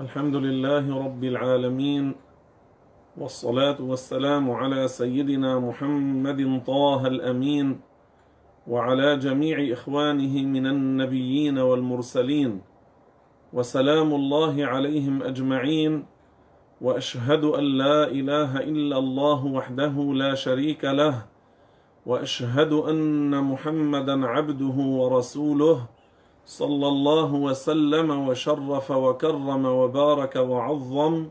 الحمد لله رب العالمين والصلاة والسلام على سيدنا محمد طه الأمين وعلى جميع إخوانه من النبيين والمرسلين وسلام الله عليهم أجمعين وأشهد أن لا إله إلا الله وحده لا شريك له وأشهد أن محمدا عبده ورسوله صلى الله وسلم وشرف وكرم وبارك وعظم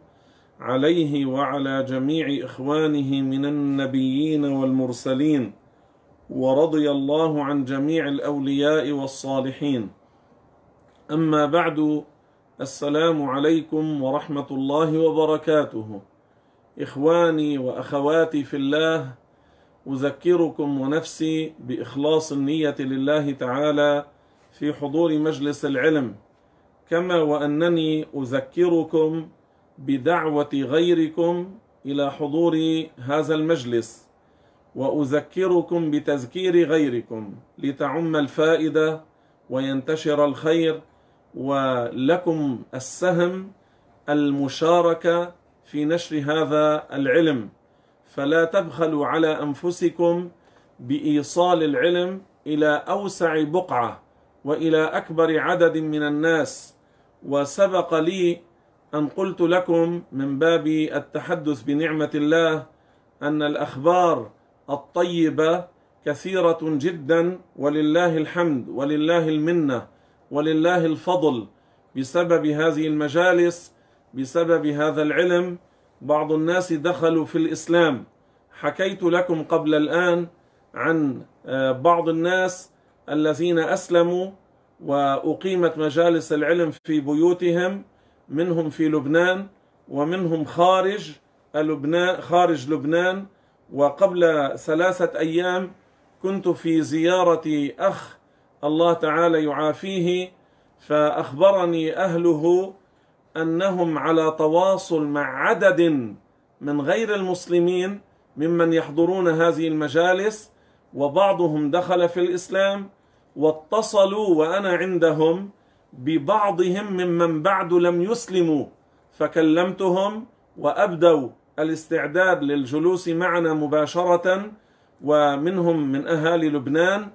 عليه وعلى جميع اخوانه من النبيين والمرسلين ورضي الله عن جميع الاولياء والصالحين اما بعد السلام عليكم ورحمه الله وبركاته اخواني واخواتي في الله اذكركم ونفسي باخلاص النيه لله تعالى في حضور مجلس العلم كما وانني اذكركم بدعوه غيركم الى حضور هذا المجلس واذكركم بتذكير غيركم لتعم الفائده وينتشر الخير ولكم السهم المشاركه في نشر هذا العلم فلا تبخلوا على انفسكم بايصال العلم الى اوسع بقعه والى اكبر عدد من الناس وسبق لي ان قلت لكم من باب التحدث بنعمه الله ان الاخبار الطيبه كثيره جدا ولله الحمد ولله المنه ولله الفضل بسبب هذه المجالس بسبب هذا العلم بعض الناس دخلوا في الاسلام حكيت لكم قبل الان عن آه، بعض الناس الذين اسلموا واقيمت مجالس العلم في بيوتهم منهم في لبنان ومنهم خارج لبنان خارج لبنان وقبل ثلاثه ايام كنت في زياره اخ الله تعالى يعافيه فاخبرني اهله انهم على تواصل مع عدد من غير المسلمين ممن يحضرون هذه المجالس وبعضهم دخل في الاسلام واتصلوا وانا عندهم ببعضهم ممن بعد لم يسلموا فكلمتهم وابدوا الاستعداد للجلوس معنا مباشره ومنهم من اهالي لبنان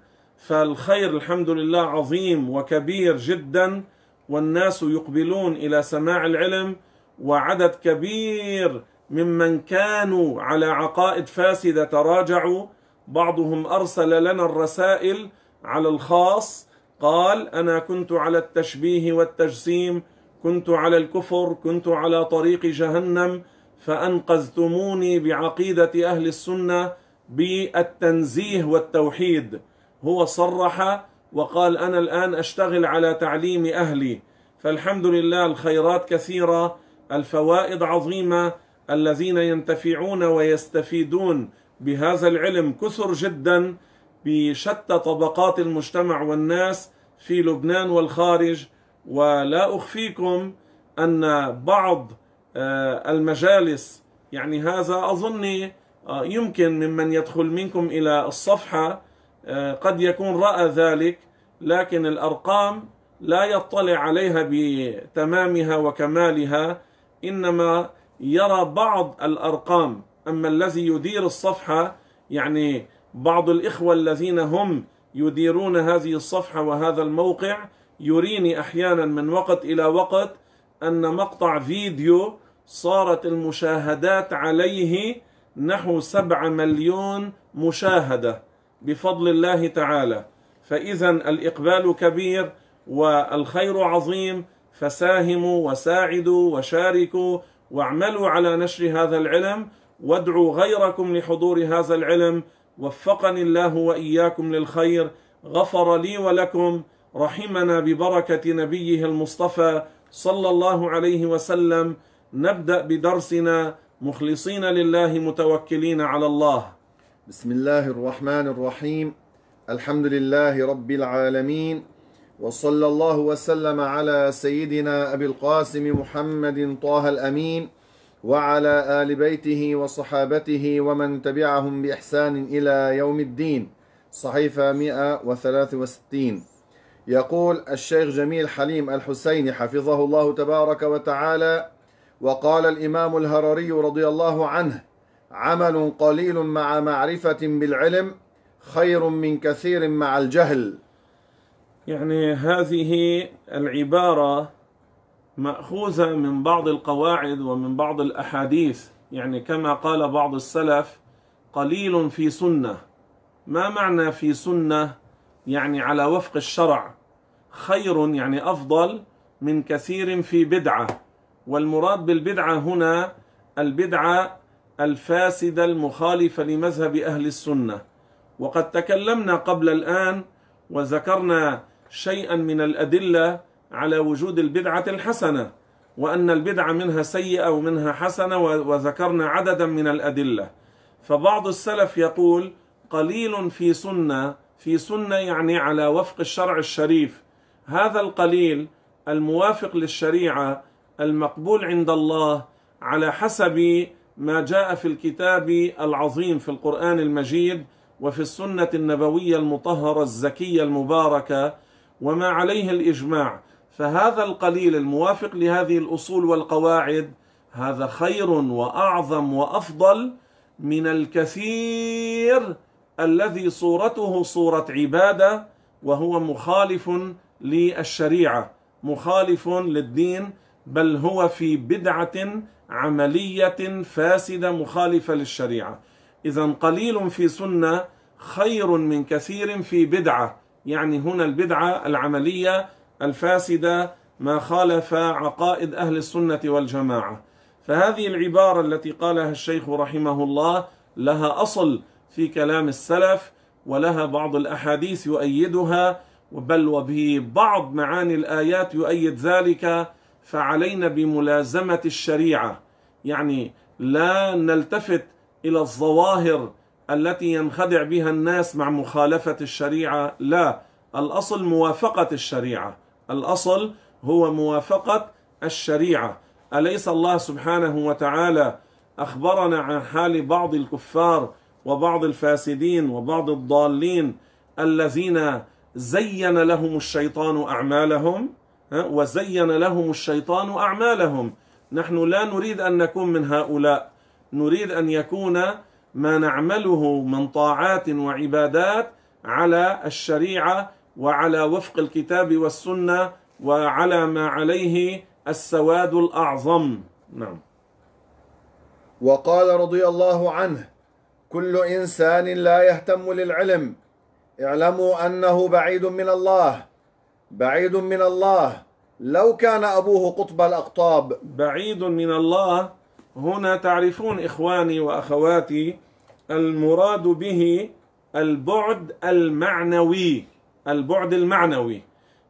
فالخير الحمد لله عظيم وكبير جدا والناس يقبلون الى سماع العلم وعدد كبير ممن كانوا على عقائد فاسده تراجعوا بعضهم ارسل لنا الرسائل على الخاص قال أنا كنت على التشبيه والتجسيم كنت على الكفر كنت على طريق جهنم فأنقذتموني بعقيدة أهل السنة بالتنزيه والتوحيد هو صرح وقال أنا الآن أشتغل على تعليم أهلي فالحمد لله الخيرات كثيرة الفوائد عظيمة الذين ينتفعون ويستفيدون بهذا العلم كثر جداً بشتى طبقات المجتمع والناس في لبنان والخارج ولا اخفيكم ان بعض آه، المجالس يعني هذا اظن آه، يمكن ممن يدخل منكم الى الصفحه آه، قد يكون راى ذلك لكن الارقام لا يطلع عليها بتمامها وكمالها انما يرى بعض الارقام اما الذي يدير الصفحه يعني بعض الإخوة الذين هم يديرون هذه الصفحة وهذا الموقع يريني أحيانا من وقت إلى وقت أن مقطع فيديو صارت المشاهدات عليه نحو سبعة مليون مشاهدة بفضل الله تعالى فإذا الإقبال كبير والخير عظيم فساهموا وساعدوا وشاركوا واعملوا على نشر هذا العلم وادعوا غيركم لحضور هذا العلم وفقني الله واياكم للخير غفر لي ولكم رحمنا ببركه نبيه المصطفى صلى الله عليه وسلم نبدا بدرسنا مخلصين لله متوكلين على الله بسم الله الرحمن الرحيم الحمد لله رب العالمين وصلى الله وسلم على سيدنا ابي القاسم محمد طه الامين وعلى آل بيته وصحابته ومن تبعهم بإحسان إلى يوم الدين صحيفة 163 يقول الشيخ جميل حليم الحسيني حفظه الله تبارك وتعالى وقال الإمام الهرري رضي الله عنه عمل قليل مع معرفة بالعلم خير من كثير مع الجهل يعني هذه العبارة ماخوذه من بعض القواعد ومن بعض الاحاديث يعني كما قال بعض السلف قليل في سنه ما معنى في سنه يعني على وفق الشرع خير يعني افضل من كثير في بدعه والمراد بالبدعه هنا البدعه الفاسده المخالفه لمذهب اهل السنه وقد تكلمنا قبل الان وذكرنا شيئا من الادله على وجود البدعة الحسنة وأن البدعة منها سيئة ومنها حسنة وذكرنا عددا من الأدلة فبعض السلف يقول قليل في سنة في سنة يعني على وفق الشرع الشريف هذا القليل الموافق للشريعة المقبول عند الله على حسب ما جاء في الكتاب العظيم في القرآن المجيد وفي السنة النبوية المطهرة الزكية المباركة وما عليه الإجماع فهذا القليل الموافق لهذه الاصول والقواعد هذا خير واعظم وافضل من الكثير الذي صورته صوره عباده وهو مخالف للشريعه مخالف للدين بل هو في بدعه عمليه فاسده مخالفه للشريعه اذا قليل في سنه خير من كثير في بدعه يعني هنا البدعه العمليه الفاسدة ما خالف عقائد أهل السنة والجماعة فهذه العبارة التي قالها الشيخ رحمه الله لها أصل في كلام السلف ولها بعض الأحاديث يؤيدها بل وببعض معاني الآيات يؤيد ذلك فعلينا بملازمة الشريعة يعني لا نلتفت إلى الظواهر التي ينخدع بها الناس مع مخالفة الشريعة لا الأصل موافقة الشريعة الأصل هو موافقة الشريعة أليس الله سبحانه وتعالى أخبرنا عن حال بعض الكفار وبعض الفاسدين وبعض الضالين الذين زين لهم الشيطان أعمالهم وزين لهم الشيطان أعمالهم نحن لا نريد أن نكون من هؤلاء نريد أن يكون ما نعمله من طاعات وعبادات على الشريعة وعلى وفق الكتاب والسنة وعلى ما عليه السواد الأعظم نعم وقال رضي الله عنه كل إنسان لا يهتم للعلم اعلموا أنه بعيد من الله بعيد من الله لو كان أبوه قطب الأقطاب بعيد من الله هنا تعرفون إخواني وأخواتي المراد به البعد المعنوي البعد المعنوي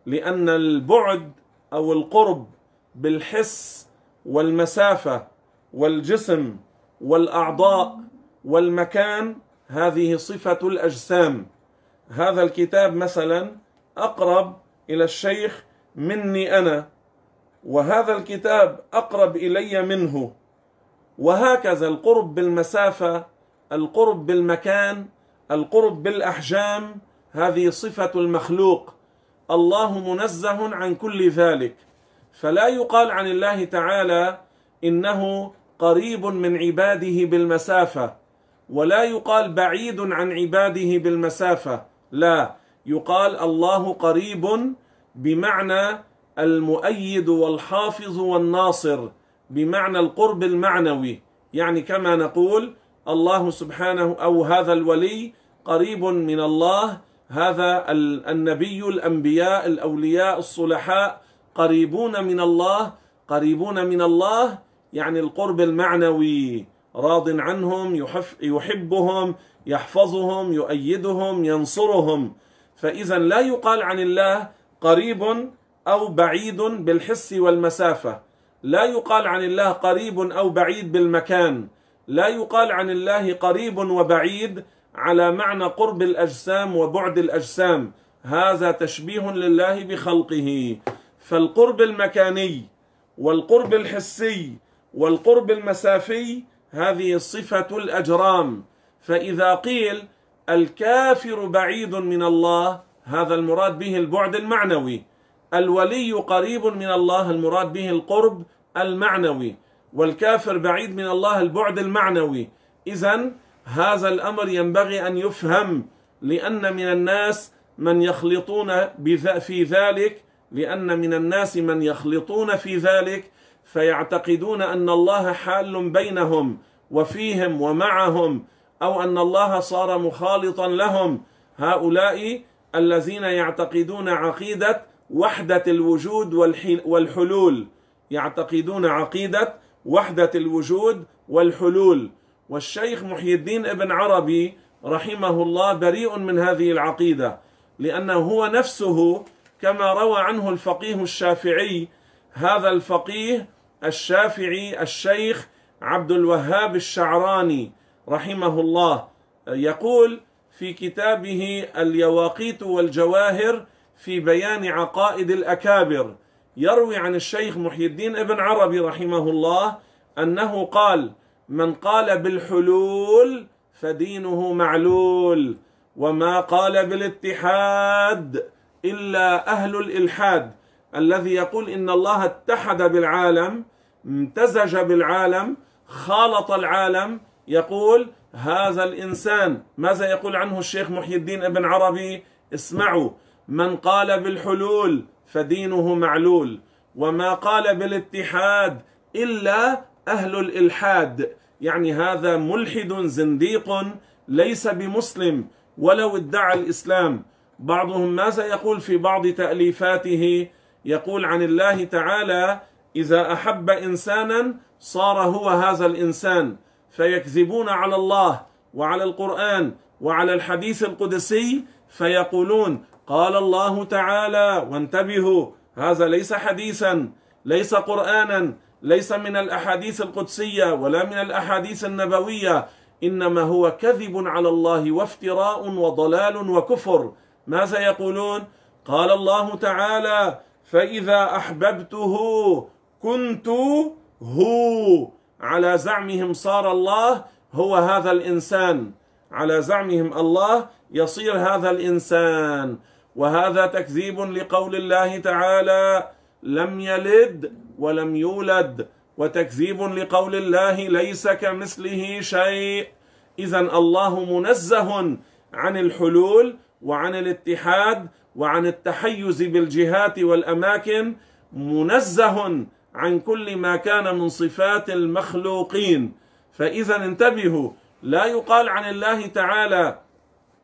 لأن البعد أو القرب بالحس والمسافة والجسم والأعضاء والمكان هذه صفة الأجسام هذا الكتاب مثلا أقرب إلى الشيخ مني أنا وهذا الكتاب أقرب إلي منه وهكذا القرب بالمسافة القرب بالمكان القرب بالأحجام هذه صفة المخلوق الله منزه عن كل ذلك فلا يقال عن الله تعالى إنه قريب من عباده بالمسافة ولا يقال بعيد عن عباده بالمسافة لا يقال الله قريب بمعنى المؤيد والحافظ والناصر بمعنى القرب المعنوي يعني كما نقول الله سبحانه او هذا الولي قريب من الله هذا النبي الأنبياء الأولياء الصلحاء قريبون من الله قريبون من الله يعني القرب المعنوي راض عنهم يحبهم يحفظهم يؤيدهم ينصرهم فإذا لا يقال عن الله قريب أو بعيد بالحس والمسافة لا يقال عن الله قريب أو بعيد بالمكان لا يقال عن الله قريب وبعيد على معنى قرب الاجسام وبعد الاجسام هذا تشبيه لله بخلقه فالقرب المكاني والقرب الحسي والقرب المسافي هذه صفه الاجرام فاذا قيل الكافر بعيد من الله هذا المراد به البعد المعنوي الولي قريب من الله المراد به القرب المعنوي والكافر بعيد من الله البعد المعنوي اذا هذا الأمر ينبغي أن يفهم لأن من الناس من يخلطون في ذلك لأن من الناس من يخلطون في ذلك فيعتقدون أن الله حال بينهم وفيهم ومعهم أو أن الله صار مخالطا لهم هؤلاء الذين يعتقدون عقيدة وحدة الوجود والحلول يعتقدون عقيدة وحدة الوجود والحلول والشيخ محي الدين ابن عربي رحمه الله بريء من هذه العقيدة لأنه هو نفسه كما روى عنه الفقيه الشافعي هذا الفقيه الشافعي الشيخ عبد الوهاب الشعراني رحمه الله يقول في كتابه اليواقيت والجواهر في بيان عقائد الأكابر يروي عن الشيخ محي الدين ابن عربي رحمه الله أنه قال: من قال بالحلول فدينه معلول وما قال بالاتحاد الا اهل الالحاد الذي يقول ان الله اتحد بالعالم امتزج بالعالم خالط العالم يقول هذا الانسان ماذا يقول عنه الشيخ محي الدين ابن عربي اسمعوا من قال بالحلول فدينه معلول وما قال بالاتحاد الا أهل الإلحاد يعني هذا ملحد زنديق ليس بمسلم ولو ادعى الإسلام بعضهم ماذا يقول في بعض تأليفاته يقول عن الله تعالى إذا أحب إنسانا صار هو هذا الإنسان فيكذبون على الله وعلى القرآن وعلى الحديث القدسي فيقولون قال الله تعالى وانتبهوا هذا ليس حديثا ليس قرانا ليس من الأحاديث القدسية ولا من الأحاديث النبوية إنما هو كذب على الله وافتراء وضلال وكفر ماذا يقولون؟ قال الله تعالى فإذا أحببته كنت هو على زعمهم صار الله هو هذا الإنسان على زعمهم الله يصير هذا الإنسان وهذا تكذيب لقول الله تعالى لم يلد ولم يولد وتكذيب لقول الله ليس كمثله شيء اذا الله منزه عن الحلول وعن الاتحاد وعن التحيز بالجهات والاماكن منزه عن كل ما كان من صفات المخلوقين فاذا انتبهوا لا يقال عن الله تعالى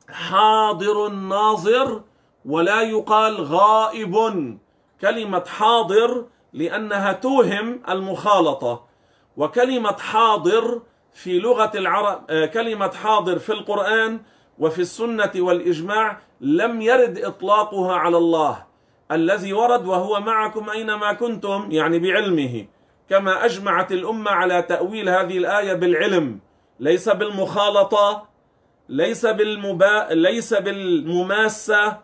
حاضر ناظر ولا يقال غائب كلمه حاضر لأنها توهم المخالطة وكلمة حاضر في لغة العرب آه، كلمة حاضر في القرآن وفي السنة والإجماع لم يرد إطلاقها على الله الذي ورد وهو معكم أينما كنتم يعني بعلمه كما أجمعت الأمة على تأويل هذه الآية بالعلم ليس بالمخالطة ليس بالمبا ليس بالمماسة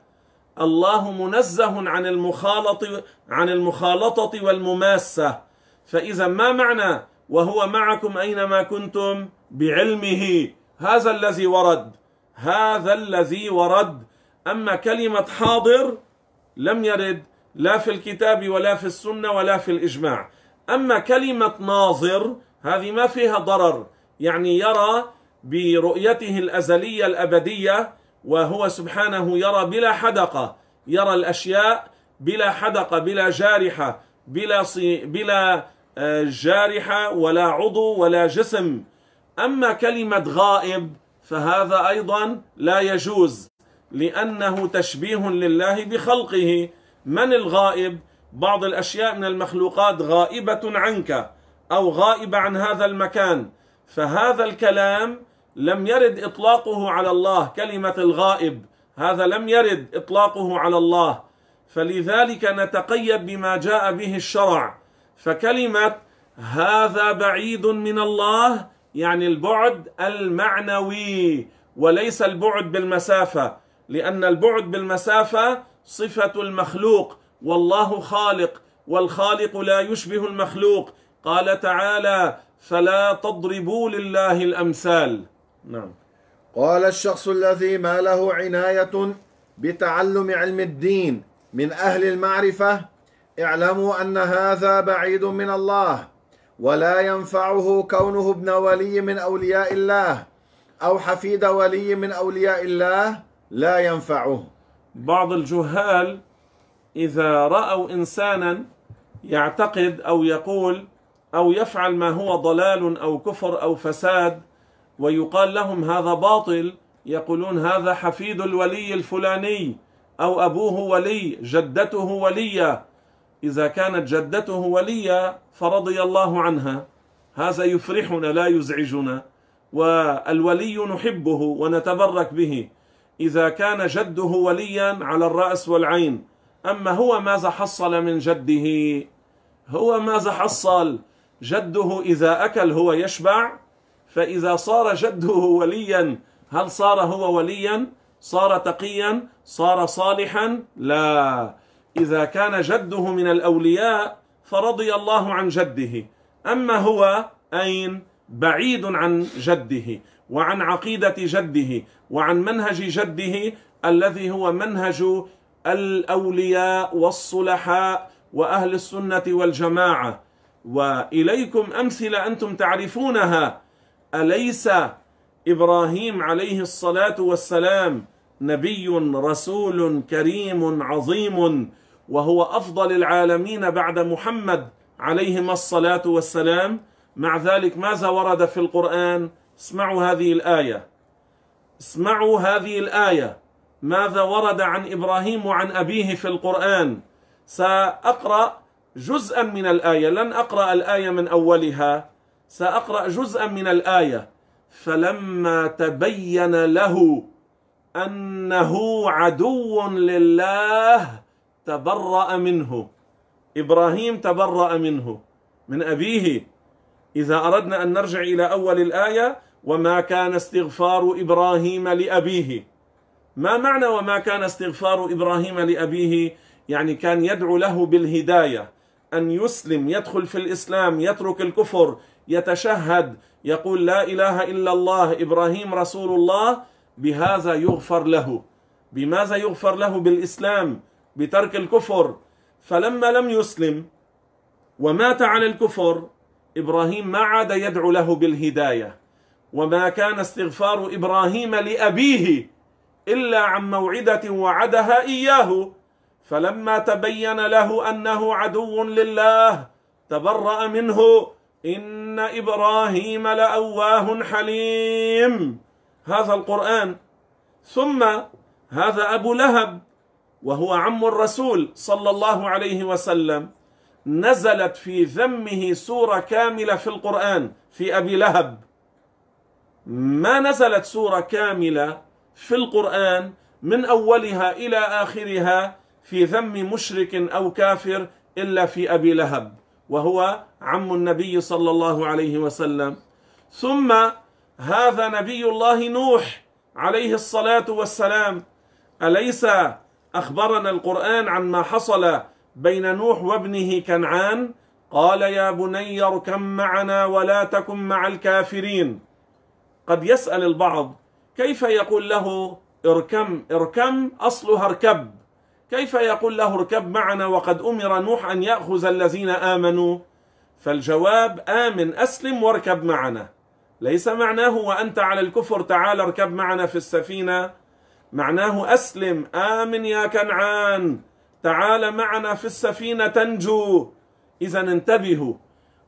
الله منزه عن المخالط عن المخالطة والمماسة فإذا ما معنى وهو معكم أينما كنتم بعلمه هذا الذي ورد هذا الذي ورد أما كلمة حاضر لم يرد لا في الكتاب ولا في السنة ولا في الإجماع أما كلمة ناظر هذه ما فيها ضرر يعني يرى برؤيته الأزلية الأبدية وهو سبحانه يرى بلا حدقة يرى الأشياء بلا حدقة بلا جارحة بلا صي بلا آه، جارحة ولا عضو ولا جسم أما كلمة غائب فهذا أيضا لا يجوز لأنه تشبيه لله بخلقه من الغائب بعض الأشياء من المخلوقات غائبة عنك أو غائبة عن هذا المكان فهذا الكلام لم يرد اطلاقه على الله كلمه الغائب هذا لم يرد اطلاقه على الله فلذلك نتقيد بما جاء به الشرع فكلمه هذا بعيد من الله يعني البعد المعنوي وليس البعد بالمسافه لان البعد بالمسافه صفه المخلوق والله خالق والخالق لا يشبه المخلوق قال تعالى فلا تضربوا لله الامثال نعم قال الشخص الذي ما له عناية بتعلم علم الدين من أهل المعرفة اعلموا أن هذا بعيد من الله ولا ينفعه كونه ابن ولي من أولياء الله أو حفيد ولي من أولياء الله لا ينفعه بعض الجهال إذا رأوا إنسانا يعتقد أو يقول أو يفعل ما هو ضلال أو كفر أو فساد ويقال لهم هذا باطل يقولون هذا حفيد الولي الفلاني أو أبوه ولي جدته ولية إذا كانت جدته ولية فرضي الله عنها هذا يفرحنا لا يزعجنا والولي نحبه ونتبرك به إذا كان جده وليا على الرأس والعين أما هو ماذا حصل من جده هو ماذا حصل جده إذا أكل هو يشبع فإذا صار جده وليا هل صار هو وليا صار تقيا صار صالحا لا إذا كان جده من الأولياء فرضي الله عن جده أما هو أين بعيد عن جده وعن عقيدة جده وعن منهج جده الذي هو منهج الأولياء والصلحاء وأهل السنة والجماعة وإليكم أمثلة أنتم تعرفونها أليس إبراهيم عليه الصلاة والسلام نبي رسول كريم عظيم وهو أفضل العالمين بعد محمد عليهما الصلاة والسلام مع ذلك ماذا ورد في القرآن اسمعوا هذه الآية اسمعوا هذه الآية ماذا ورد عن إبراهيم وعن أبيه في القرآن سأقرأ جزءا من الآية لن أقرأ الآية من أولها ساقرا جزءا من الايه فلما تبين له انه عدو لله تبرأ منه ابراهيم تبرأ منه من ابيه اذا اردنا ان نرجع الى اول الايه وما كان استغفار ابراهيم لابيه ما معنى وما كان استغفار ابراهيم لابيه يعني كان يدعو له بالهدايه ان يسلم يدخل في الاسلام يترك الكفر يتشهد يقول لا اله الا الله ابراهيم رسول الله بهذا يغفر له بماذا يغفر له بالاسلام بترك الكفر فلما لم يسلم ومات على الكفر ابراهيم ما عاد يدعو له بالهدايه وما كان استغفار ابراهيم لابيه الا عن موعده وعدها اياه فلما تبين له انه عدو لله تبرأ منه إن إبراهيم لأواه حليم هذا القرآن ثم هذا أبو لهب وهو عم الرسول صلى الله عليه وسلم نزلت في ذمه سورة كاملة في القرآن في أبي لهب ما نزلت سورة كاملة في القرآن من أولها إلى آخرها في ذم مشرك أو كافر إلا في أبي لهب وهو عم النبي صلى الله عليه وسلم ثم هذا نبي الله نوح عليه الصلاه والسلام اليس اخبرنا القران عن ما حصل بين نوح وابنه كنعان قال يا بني اركم معنا ولا تكن مع الكافرين قد يسال البعض كيف يقول له اركم اركم اصلها اركب كيف يقول له اركب معنا وقد امر نوح ان ياخذ الذين امنوا فالجواب امن اسلم واركب معنا ليس معناه وانت على الكفر تعال اركب معنا في السفينه معناه اسلم امن يا كنعان تعال معنا في السفينه تنجو اذا انتبهوا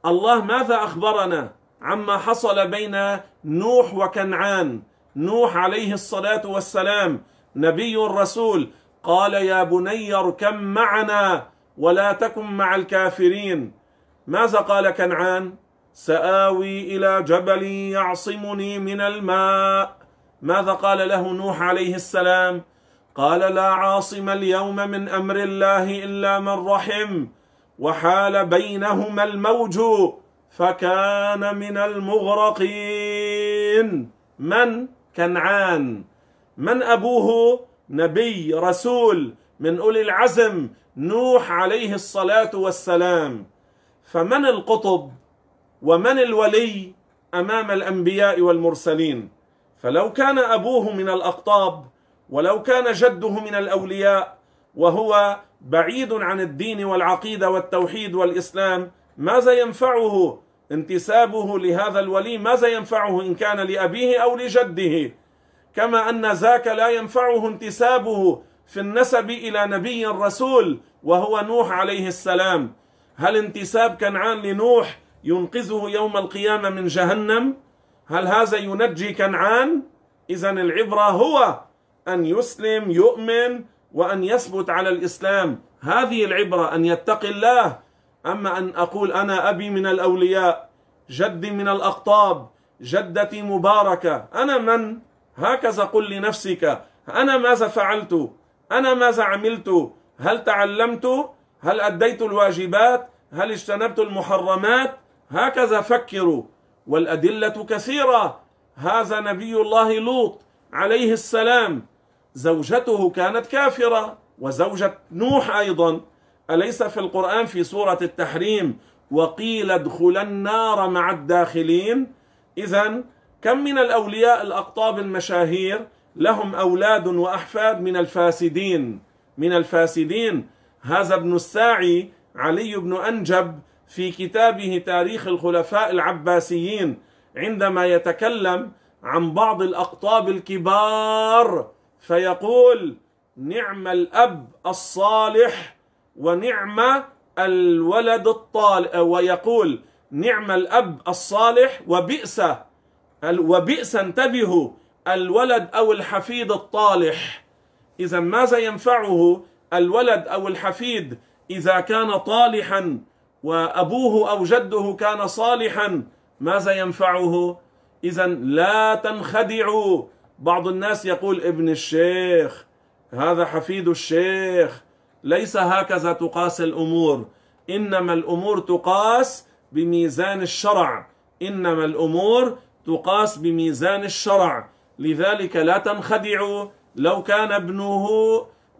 الله ماذا اخبرنا عما حصل بين نوح وكنعان نوح عليه الصلاه والسلام نبي الرسول قال يا بني اركب معنا ولا تكن مع الكافرين ماذا قال كنعان سآوي إلى جبل يعصمني من الماء ماذا قال له نوح عليه السلام قال لا عاصم اليوم من أمر الله إلا من رحم وحال بينهما الموج فكان من المغرقين من كنعان من أبوه نبي رسول من اولي العزم نوح عليه الصلاه والسلام فمن القطب ومن الولي امام الانبياء والمرسلين فلو كان ابوه من الاقطاب ولو كان جده من الاولياء وهو بعيد عن الدين والعقيده والتوحيد والاسلام ماذا ينفعه انتسابه لهذا الولي ماذا ينفعه ان كان لابيه او لجده كما أن ذاك لا ينفعه انتسابه في النسب إلى نبي رسول وهو نوح عليه السلام هل انتساب كنعان لنوح ينقذه يوم القيامة من جهنم هل هذا ينجي كنعان إذا العبرة هو أن يسلم يؤمن وأن يثبت على الإسلام هذه العبرة أن يتقي الله أما أن أقول أنا أبي من الأولياء جدي من الأقطاب جدتي مباركة أنا من هكذا قل لنفسك أنا ماذا فعلت أنا ماذا عملت هل تعلمت هل أديت الواجبات هل اجتنبت المحرمات هكذا فكروا والأدلة كثيرة هذا نبي الله لوط عليه السلام زوجته كانت كافرة وزوجة نوح أيضا أليس في القرآن في سورة التحريم وقيل ادخلا النار مع الداخلين إذا كم من الاولياء الاقطاب المشاهير لهم اولاد واحفاد من الفاسدين من الفاسدين هذا ابن الساعي علي بن انجب في كتابه تاريخ الخلفاء العباسيين عندما يتكلم عن بعض الاقطاب الكبار فيقول نعم الاب الصالح ونعم الولد الطالح ويقول نعم الاب الصالح وبئس وبئس انتبهوا الولد أو الحفيد الطالح إذا ماذا ينفعه الولد أو الحفيد إذا كان طالحا وأبوه أو جده كان صالحا ماذا ينفعه إذا لا تنخدعوا بعض الناس يقول ابن الشيخ هذا حفيد الشيخ ليس هكذا تقاس الأمور إنما الأمور تقاس بميزان الشرع إنما الأمور تقاس بميزان الشرع لذلك لا تنخدعوا لو كان ابنه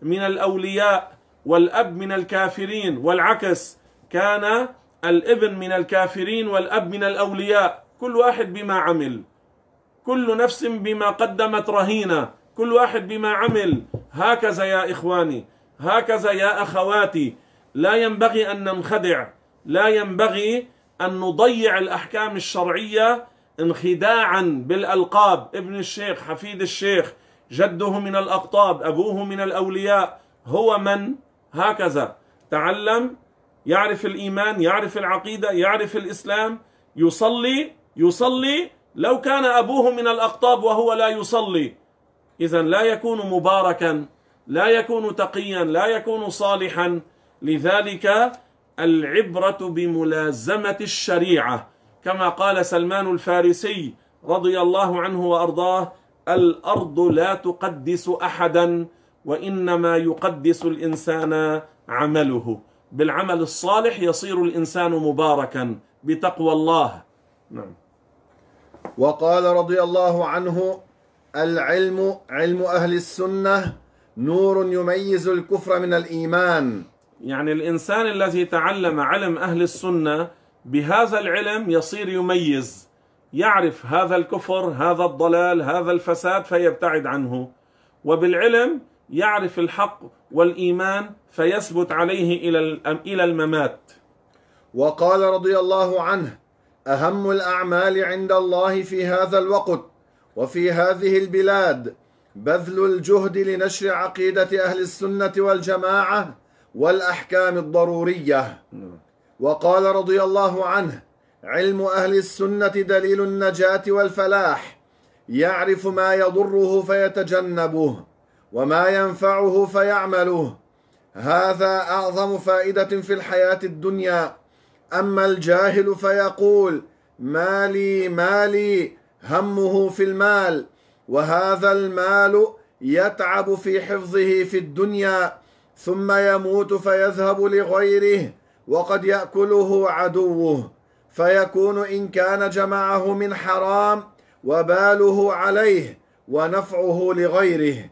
من الأولياء والأب من الكافرين والعكس كان الابن من الكافرين والأب من الأولياء كل واحد بما عمل كل نفس بما قدمت رهينة كل واحد بما عمل هكذا يا إخواني هكذا يا أخواتي لا ينبغي أن ننخدع لا ينبغي أن نضيع الأحكام الشرعية انخداعا بالألقاب ابن الشيخ حفيد الشيخ جده من الأقطاب أبوه من الأولياء هو من هكذا تعلم يعرف الإيمان يعرف العقيدة يعرف الإسلام يصلي يصلي لو كان أبوه من الأقطاب وهو لا يصلي إذا لا يكون مباركا لا يكون تقيا لا يكون صالحا لذلك العبرة بملازمة الشريعة كما قال سلمان الفارسي رضي الله عنه وارضاه الارض لا تقدس احدا وانما يقدس الانسان عمله بالعمل الصالح يصير الانسان مباركا بتقوى الله نعم وقال رضي الله عنه العلم علم اهل السنه نور يميز الكفر من الايمان يعني الانسان الذي تعلم علم اهل السنه بهذا العلم يصير يميز يعرف هذا الكفر هذا الضلال هذا الفساد فيبتعد عنه وبالعلم يعرف الحق والايمان فيثبت عليه الى الى الممات وقال رضي الله عنه اهم الاعمال عند الله في هذا الوقت وفي هذه البلاد بذل الجهد لنشر عقيده اهل السنه والجماعه والاحكام الضروريه نعم. وقال رضي الله عنه علم أهل السنة دليل النجاة والفلاح يعرف ما يضره فيتجنبه وما ينفعه فيعمله هذا أعظم فائدة في الحياة الدنيا أما الجاهل فيقول مالي مالي همه في المال وهذا المال يتعب في حفظه في الدنيا ثم يموت فيذهب لغيره وقد يأكله عدوه فيكون إن كان جمعه من حرام وباله عليه ونفعه لغيره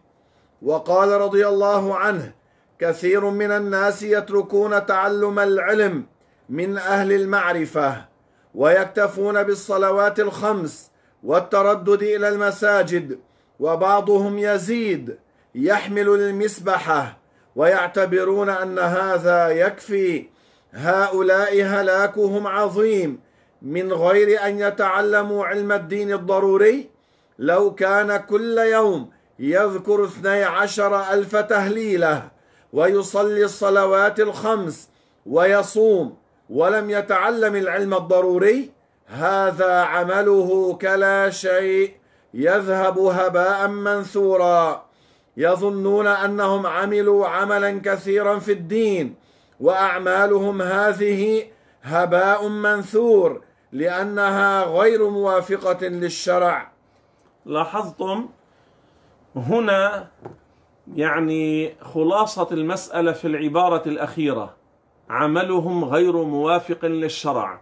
وقال رضي الله عنه كثير من الناس يتركون تعلم العلم من أهل المعرفة ويكتفون بالصلوات الخمس والتردد إلى المساجد وبعضهم يزيد يحمل المسبحة ويعتبرون أن هذا يكفي هؤلاء هلاكهم عظيم من غير أن يتعلموا علم الدين الضروري لو كان كل يوم يذكر اثني عشر ألف تهليلة ويصلي الصلوات الخمس ويصوم ولم يتعلم العلم الضروري هذا عمله كلا شيء يذهب هباء منثورا يظنون أنهم عملوا عملا كثيرا في الدين واعمالهم هذه هباء منثور لانها غير موافقه للشرع لاحظتم هنا يعني خلاصه المساله في العباره الاخيره عملهم غير موافق للشرع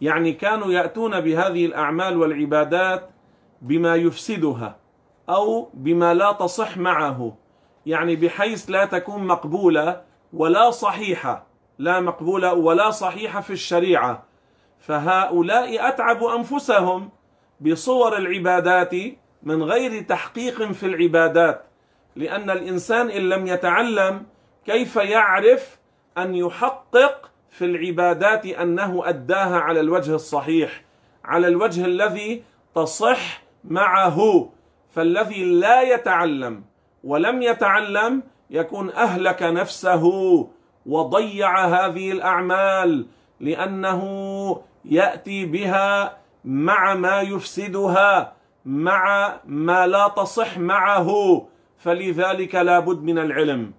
يعني كانوا ياتون بهذه الاعمال والعبادات بما يفسدها او بما لا تصح معه يعني بحيث لا تكون مقبوله ولا صحيحة لا مقبولة ولا صحيحة في الشريعة فهؤلاء أتعبوا أنفسهم بصور العبادات من غير تحقيق في العبادات لأن الإنسان إن لم يتعلم كيف يعرف أن يحقق في العبادات أنه أداها على الوجه الصحيح على الوجه الذي تصح معه فالذي لا يتعلم ولم يتعلم يكون أهلك نفسه وضيع هذه الأعمال لأنه يأتي بها مع ما يفسدها مع ما لا تصح معه فلذلك لا بد من العلم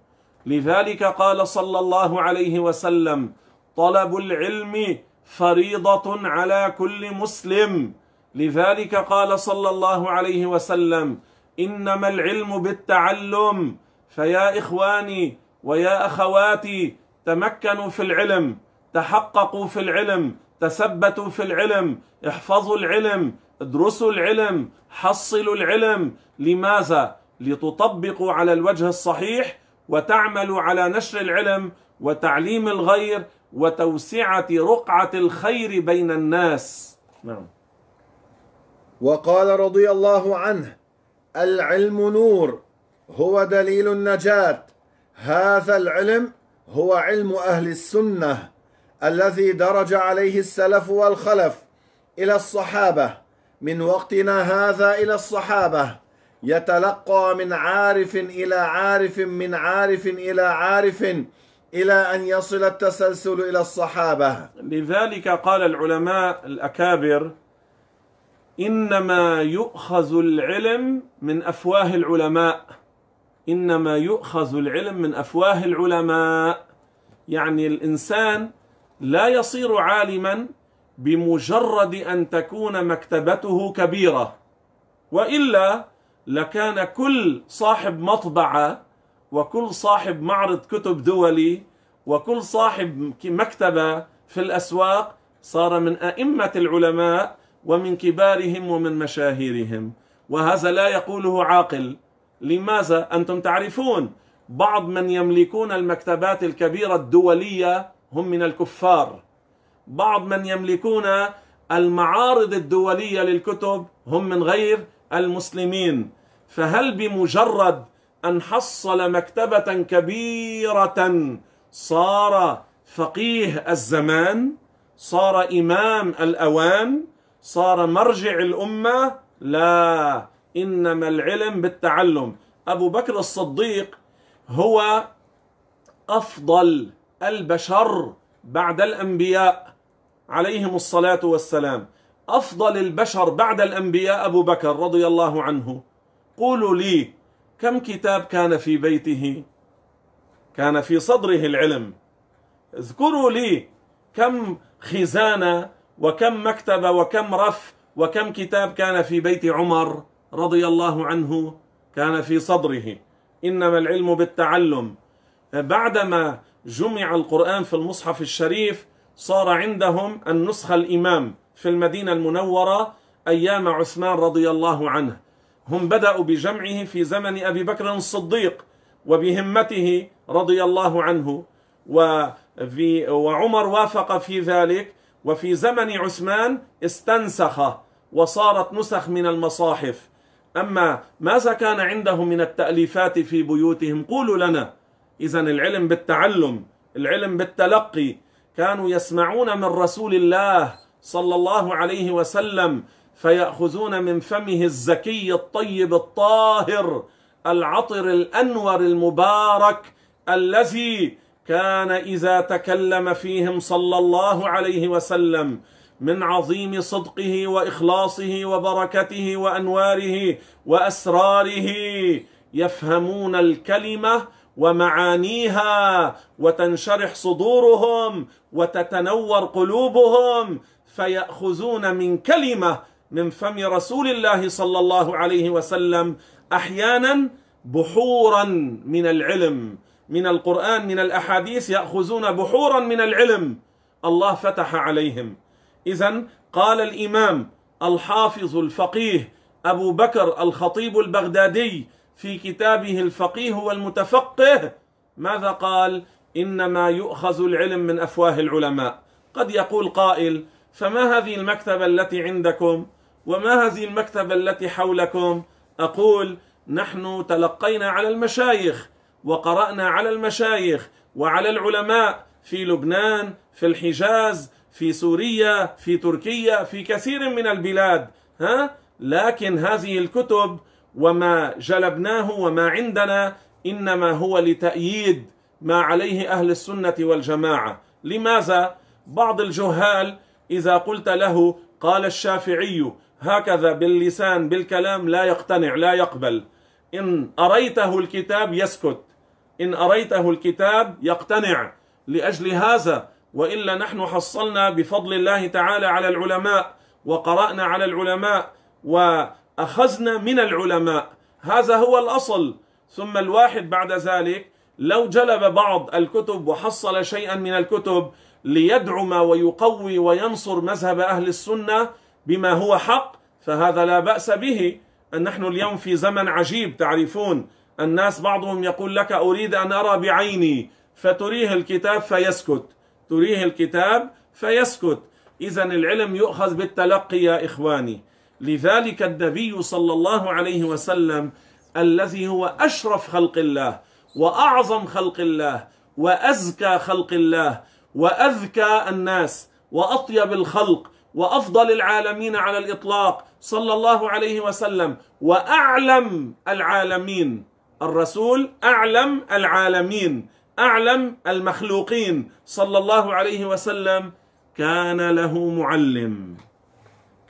لذلك قال صلى الله عليه وسلم طلب العلم فريضة على كل مسلم لذلك قال صلى الله عليه وسلم إنما العلم بالتعلم فيا إخواني ويا أخواتي تمكنوا في العلم تحققوا في العلم تثبتوا في العلم احفظوا العلم ادرسوا العلم حصلوا العلم لماذا لتطبقوا على الوجه الصحيح وتعملوا على نشر العلم وتعليم الغير وتوسعه رقعه الخير بين الناس نعم وقال رضي الله عنه العلم نور هو دليل النجاة هذا العلم هو علم أهل السنة الذي درج عليه السلف والخلف إلى الصحابة من وقتنا هذا إلى الصحابة يتلقى من عارف إلى عارف من عارف إلى عارف إلى أن يصل التسلسل إلى الصحابة لذلك قال العلماء الأكابر إنما يؤخذ العلم من أفواه العلماء إنما يؤخذ العلم من أفواه العلماء يعني الإنسان لا يصير عالما بمجرد أن تكون مكتبته كبيرة وإلا لكان كل صاحب مطبعة وكل صاحب معرض كتب دولي وكل صاحب مكتبة في الأسواق صار من أئمة العلماء ومن كبارهم ومن مشاهيرهم وهذا لا يقوله عاقل لماذا انتم تعرفون بعض من يملكون المكتبات الكبيره الدوليه هم من الكفار بعض من يملكون المعارض الدوليه للكتب هم من غير المسلمين فهل بمجرد ان حصل مكتبه كبيره صار فقيه الزمان صار امام الاوان صار مرجع الامه لا إنما العلم بالتعلم أبو بكر الصديق هو أفضل البشر بعد الأنبياء عليهم الصلاة والسلام أفضل البشر بعد الأنبياء أبو بكر رضي الله عنه قولوا لي كم كتاب كان في بيته كان في صدره العلم اذكروا لي كم خزانة وكم مكتبة وكم رف وكم كتاب كان في بيت عمر رضي الله عنه كان في صدره انما العلم بالتعلم بعدما جمع القران في المصحف الشريف صار عندهم النسخه الامام في المدينه المنوره ايام عثمان رضي الله عنه هم بداوا بجمعه في زمن ابي بكر الصديق وبهمته رضي الله عنه وفي وعمر وافق في ذلك وفي زمن عثمان استنسخ وصارت نسخ من المصاحف أما ماذا كان عندهم من التأليفات في بيوتهم قولوا لنا إذا العلم بالتعلم العلم بالتلقي كانوا يسمعون من رسول الله صلى الله عليه وسلم فيأخذون من فمه الزكي الطيب الطاهر العطر الأنور المبارك الذي كان إذا تكلم فيهم صلى الله عليه وسلم من عظيم صدقه واخلاصه وبركته وانواره واسراره يفهمون الكلمه ومعانيها وتنشرح صدورهم وتتنور قلوبهم فياخذون من كلمه من فم رسول الله صلى الله عليه وسلم احيانا بحورا من العلم من القران من الاحاديث ياخذون بحورا من العلم الله فتح عليهم إذا قال الإمام الحافظ الفقيه أبو بكر الخطيب البغدادي في كتابه الفقيه والمتفقه ماذا قال؟ إنما يؤخذ العلم من أفواه العلماء قد يقول قائل فما هذه المكتبة التي عندكم؟ وما هذه المكتبة التي حولكم؟ أقول نحن تلقينا على المشايخ وقرأنا على المشايخ وعلى العلماء في لبنان في الحجاز في سوريا في تركيا في كثير من البلاد ها لكن هذه الكتب وما جلبناه وما عندنا انما هو لتأييد ما عليه اهل السنه والجماعه لماذا بعض الجهال اذا قلت له قال الشافعي هكذا باللسان بالكلام لا يقتنع لا يقبل ان اريته الكتاب يسكت ان اريته الكتاب يقتنع لاجل هذا وإلا نحن حصلنا بفضل الله تعالى على العلماء وقرأنا على العلماء وأخذنا من العلماء هذا هو الأصل ثم الواحد بعد ذلك لو جلب بعض الكتب وحصل شيئا من الكتب ليدعم ويقوي وينصر مذهب أهل السنة بما هو حق فهذا لا بأس به أن نحن اليوم في زمن عجيب تعرفون الناس بعضهم يقول لك أريد أن أرى بعيني فتريه الكتاب فيسكت تريه الكتاب فيسكت إذا العلم يؤخذ بالتلقي يا إخواني لذلك النبي صلى الله عليه وسلم الذي هو أشرف خلق الله وأعظم خلق الله وأزكى خلق الله وأذكى الناس وأطيب الخلق وأفضل العالمين على الإطلاق صلى الله عليه وسلم وأعلم العالمين الرسول أعلم العالمين أعلم المخلوقين صلى الله عليه وسلم كان له معلم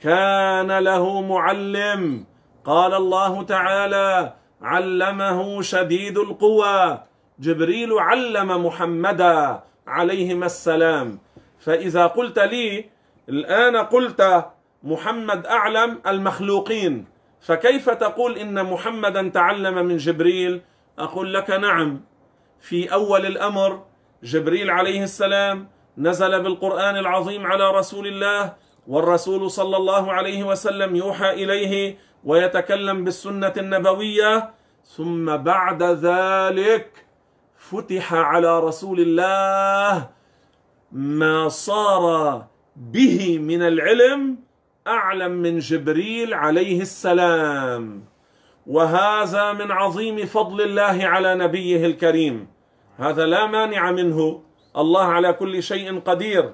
كان له معلم قال الله تعالى علمه شديد القوى جبريل علم محمدا عليهما السلام فإذا قلت لي الآن قلت محمد أعلم المخلوقين فكيف تقول إن محمدا تعلم من جبريل أقول لك نعم في أول الأمر جبريل عليه السلام نزل بالقرآن العظيم على رسول الله والرسول صلى الله عليه وسلم يوحى إليه ويتكلم بالسنة النبوية ثم بعد ذلك فتح على رسول الله ما صار به من العلم أعلم من جبريل عليه السلام وهذا من عظيم فضل الله على نبيه الكريم هذا لا مانع منه الله على كل شيء قدير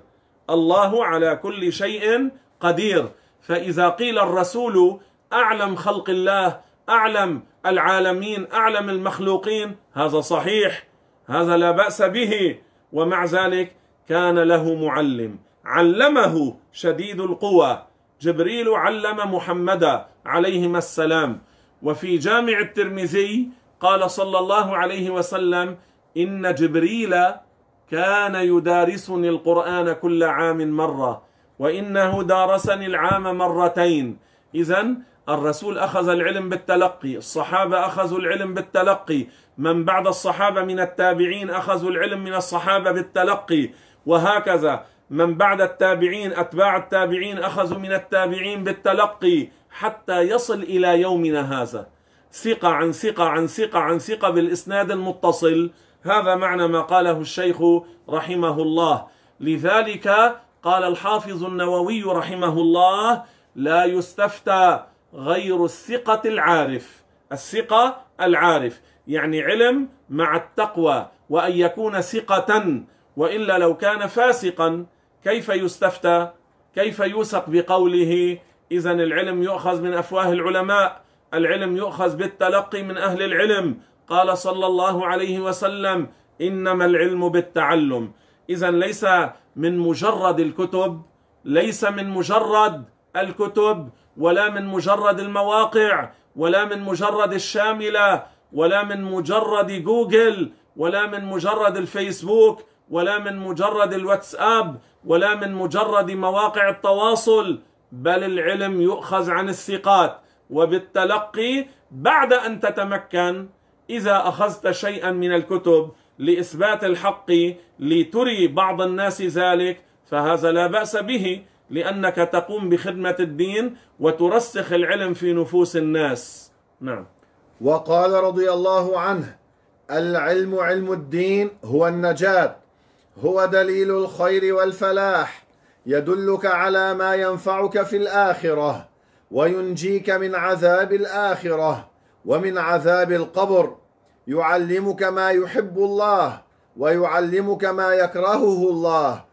الله على كل شيء قدير فإذا قيل الرسول أعلم خلق الله أعلم العالمين أعلم المخلوقين هذا صحيح هذا لا بأس به ومع ذلك كان له معلم علمه شديد القوى جبريل علم محمدا عليهما السلام وفي جامع الترمذي قال صلى الله عليه وسلم إن جبريل كان يدارسني القرآن كل عام مرة وإنه دارسني العام مرتين إذا الرسول أخذ العلم بالتلقي الصحابة أخذوا العلم بالتلقي من بعد الصحابة من التابعين أخذوا العلم من الصحابة بالتلقي وهكذا من بعد التابعين أتباع التابعين أخذوا من التابعين بالتلقي حتى يصل إلى يومنا هذا ثقة عن ثقة عن ثقة عن ثقة بالإسناد المتصل هذا معنى ما قاله الشيخ رحمه الله لذلك قال الحافظ النووي رحمه الله لا يستفتى غير الثقة العارف الثقة العارف يعني علم مع التقوى وأن يكون ثقة وإلا لو كان فاسقا كيف يستفتى كيف يوثق بقوله إذا العلم يؤخذ من أفواه العلماء العلم يؤخذ بالتلقي من أهل العلم قال صلى الله عليه وسلم انما العلم بالتعلم اذا ليس من مجرد الكتب ليس من مجرد الكتب ولا من مجرد المواقع ولا من مجرد الشامله ولا من مجرد جوجل ولا من مجرد الفيسبوك ولا من مجرد الواتساب ولا من مجرد مواقع التواصل بل العلم يؤخذ عن الثقات وبالتلقي بعد ان تتمكن إذا أخذت شيئا من الكتب لإثبات الحق لتري بعض الناس ذلك فهذا لا بأس به لأنك تقوم بخدمة الدين وترسخ العلم في نفوس الناس نعم وقال رضي الله عنه العلم علم الدين هو النجاة هو دليل الخير والفلاح يدلك على ما ينفعك في الآخرة وينجيك من عذاب الآخرة ومن عذاب القبر يعلمك ما يحب الله ويعلمك ما يكرهه الله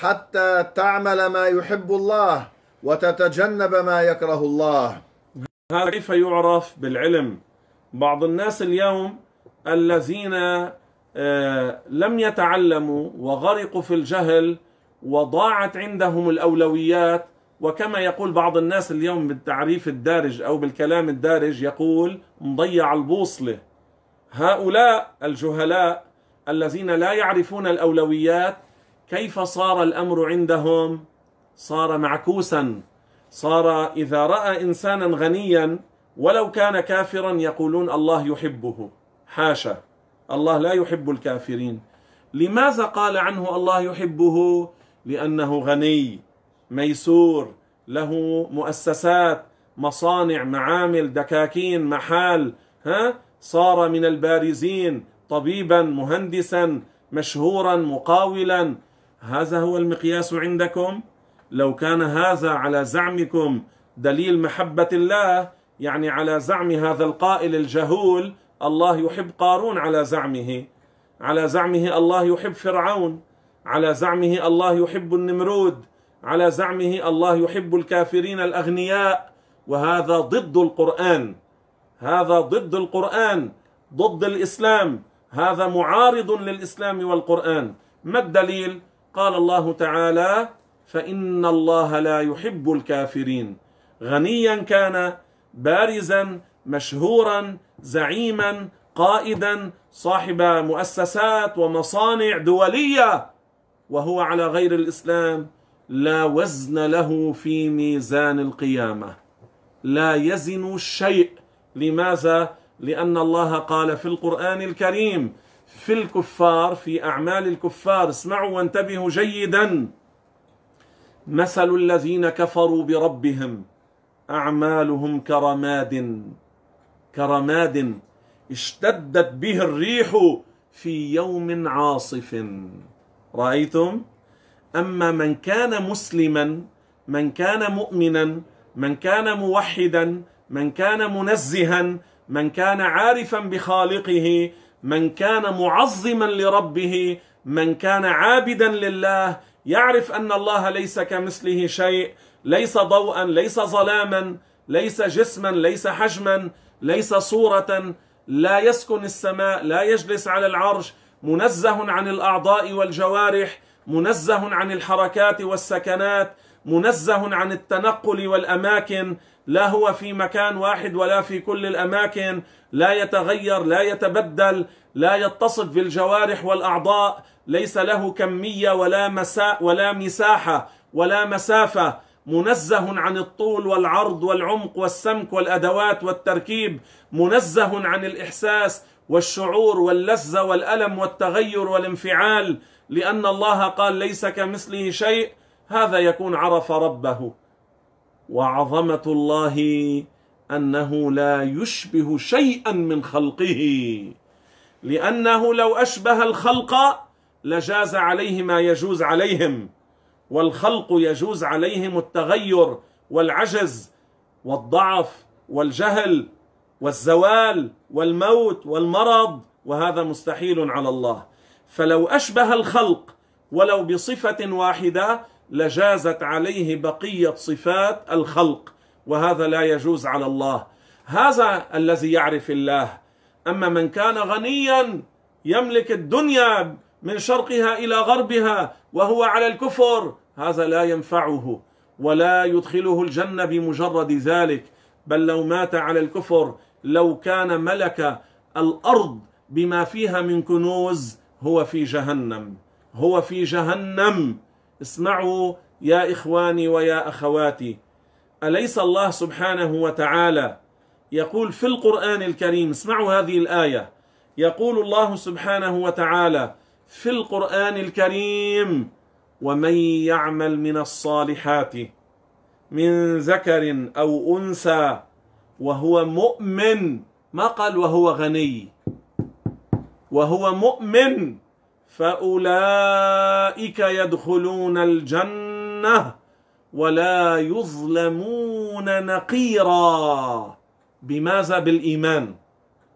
حتى تعمل ما يحب الله وتتجنب ما يكره الله هذا كيف يعرف بالعلم بعض الناس اليوم الذين آه، لم يتعلموا وغرقوا في الجهل وضاعت عندهم الأولويات وكما يقول بعض الناس اليوم بالتعريف الدارج أو بالكلام الدارج يقول مضيع البوصلة هؤلاء الجهلاء الذين لا يعرفون الاولويات كيف صار الامر عندهم صار معكوسا صار اذا راى انسانا غنيا ولو كان كافرا يقولون الله يحبه حاشا الله لا يحب الكافرين لماذا قال عنه الله يحبه لانه غني ميسور له مؤسسات مصانع معامل دكاكين محال ها صار من البارزين طبيبا مهندسا مشهورا مقاولا هذا هو المقياس عندكم لو كان هذا على زعمكم دليل محبه الله يعني على زعم هذا القائل الجهول الله يحب قارون على زعمه على زعمه الله يحب فرعون على زعمه الله يحب النمرود على زعمه الله يحب الكافرين الاغنياء وهذا ضد القران هذا ضد القرآن ضد الإسلام هذا معارض للإسلام والقرآن ما الدليل؟ قال الله تعالى فإن الله لا يحب الكافرين غنيا كان بارزا مشهورا زعيما قائدا صاحب مؤسسات ومصانع دوليه وهو على غير الاسلام لا وزن له في ميزان القيامه لا يزن شيء لماذا؟ لأن الله قال في القرآن الكريم في الكفار في أعمال الكفار اسمعوا وانتبهوا جيدا مثل الذين كفروا بربهم أعمالهم كرماد كرماد اشتدت به الريح في يوم عاصف رأيتم؟ أما من كان مسلما من كان مؤمنا من كان موحدا من كان منزها من كان عارفا بخالقه من كان معظما لربه من كان عابدا لله يعرف ان الله ليس كمثله شيء ليس ضوءا ليس ظلاما ليس جسما ليس حجما ليس صوره لا يسكن السماء لا يجلس على العرش منزه عن الاعضاء والجوارح منزه عن الحركات والسكنات منزه عن التنقل والاماكن لا هو في مكان واحد ولا في كل الاماكن لا يتغير لا يتبدل لا يتصف بالجوارح والاعضاء ليس له كميه ولا مساء ولا مساحه ولا مسافه منزه عن الطول والعرض والعمق والسمك والادوات والتركيب منزه عن الاحساس والشعور واللذه والالم والتغير والانفعال لان الله قال ليس كمثله شيء هذا يكون عرف ربه وعظمه الله انه لا يشبه شيئا من خلقه لانه لو اشبه الخلق لجاز عليه ما يجوز عليهم والخلق يجوز عليهم التغير والعجز والضعف والجهل والزوال والموت والمرض وهذا مستحيل على الله فلو اشبه الخلق ولو بصفه واحده لجازت عليه بقيه صفات الخلق وهذا لا يجوز على الله هذا الذي يعرف الله اما من كان غنيا يملك الدنيا من شرقها الى غربها وهو على الكفر هذا لا ينفعه ولا يدخله الجنه بمجرد ذلك بل لو مات على الكفر لو كان ملك الارض بما فيها من كنوز هو في جهنم هو في جهنم اسمعوا يا إخواني ويا أخواتي أليس الله سبحانه وتعالى يقول في القرآن الكريم اسمعوا هذه الآية يقول الله سبحانه وتعالى في القرآن الكريم ومن يعمل من الصالحات من ذكر أو أنثى وهو مؤمن ما قال وهو غني وهو مؤمن فأولئك يدخلون الجنة ولا يظلمون نقيرا بماذا بالإيمان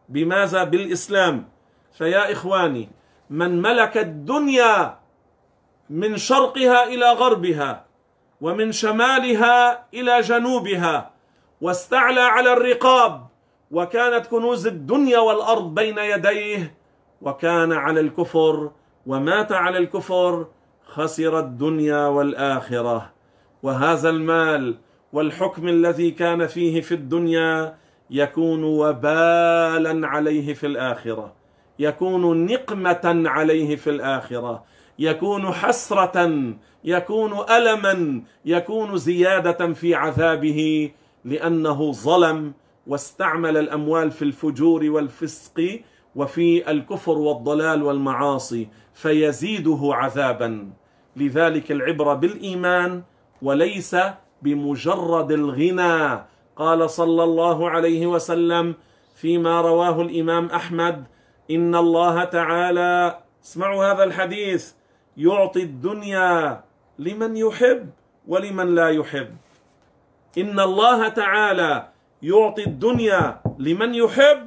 بماذا بالإسلام فيا إخواني من ملك الدنيا من شرقها إلى غربها ومن شمالها إلى جنوبها واستعلى على الرقاب وكانت كنوز الدنيا والأرض بين يديه وكان على الكفر ومات على الكفر خسر الدنيا والاخره وهذا المال والحكم الذي كان فيه في الدنيا يكون وبالا عليه في الاخره يكون نقمه عليه في الاخره يكون حسره يكون الما يكون زياده في عذابه لانه ظلم واستعمل الاموال في الفجور والفسق وفي الكفر والضلال والمعاصي فيزيده عذابا لذلك العبره بالايمان وليس بمجرد الغنى قال صلى الله عليه وسلم فيما رواه الامام احمد ان الله تعالى اسمعوا هذا الحديث يعطي الدنيا لمن يحب ولمن لا يحب ان الله تعالى يعطي الدنيا لمن يحب